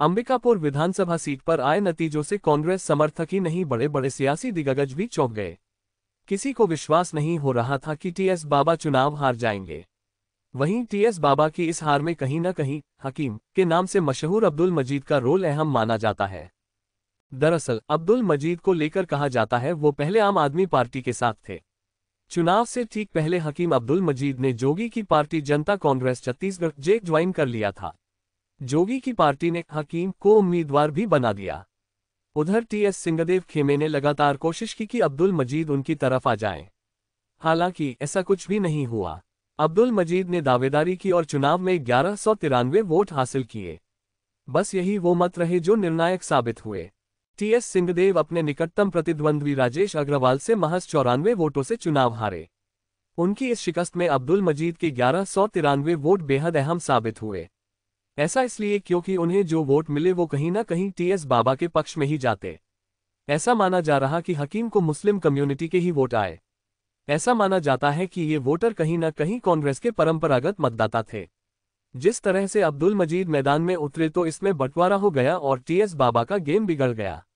अंबिकापुर विधानसभा seat पर आए नतीजों से कांग्रेस समर्थक ही नहीं बड़े बड़े सियासी दिग्गज भी चौंक गए किसी को विश्वास नहीं हो रहा था कि टीएस बाबा चुनाव हार जाएंगे वहीं टीएस बाबा की इस हार में कहीं न कहीं हकीम के नाम से मशहूर अब्दुल मजीद का रोल अहम माना जाता है दरअसल अब्दुल मजीद को लेकर कहा जाता है वो पहले आम आदमी पार्टी के साथ थे चुनाव से ठीक पहले हकीम अब्दुल मजीद ने जोगी की पार्टी जनता कांग्रेस छत्तीसगढ़ जेक ज्वाइन कर लिया था जोगी की पार्टी ने हकीम को उम्मीदवार भी बना दिया उधर टीएस सिंहदेव खेमे ने लगातार कोशिश की कि अब्दुल मजीद उनकी तरफ आ जाएं। हालांकि ऐसा कुछ भी नहीं हुआ अब्दुल मजीद ने दावेदारी की और चुनाव में ग्यारह वोट हासिल किए बस यही वो मत रहे जो निर्णायक साबित हुए टीएस सिंहदेव अपने निकटतम प्रतिद्वंद्वी राजेश अग्रवाल से महज चौरानवे वोटों से चुनाव हारे उनकी इस शिकस्त में अब्दुल मजीद के ग्यारह वोट बेहद अहम साबित हुए ऐसा इसलिए क्योंकि उन्हें जो वोट मिले वो कहीं ना कहीं टीएस बाबा के पक्ष में ही जाते ऐसा माना जा रहा कि हकीम को मुस्लिम कम्युनिटी के ही वोट आए ऐसा माना जाता है कि ये वोटर कहीं ना कहीं कांग्रेस के परंपरागत मतदाता थे जिस तरह से अब्दुल मजीद मैदान में उतरे तो इसमें बंटवारा हो गया और टीएस बाबा का गेम बिगड़ गया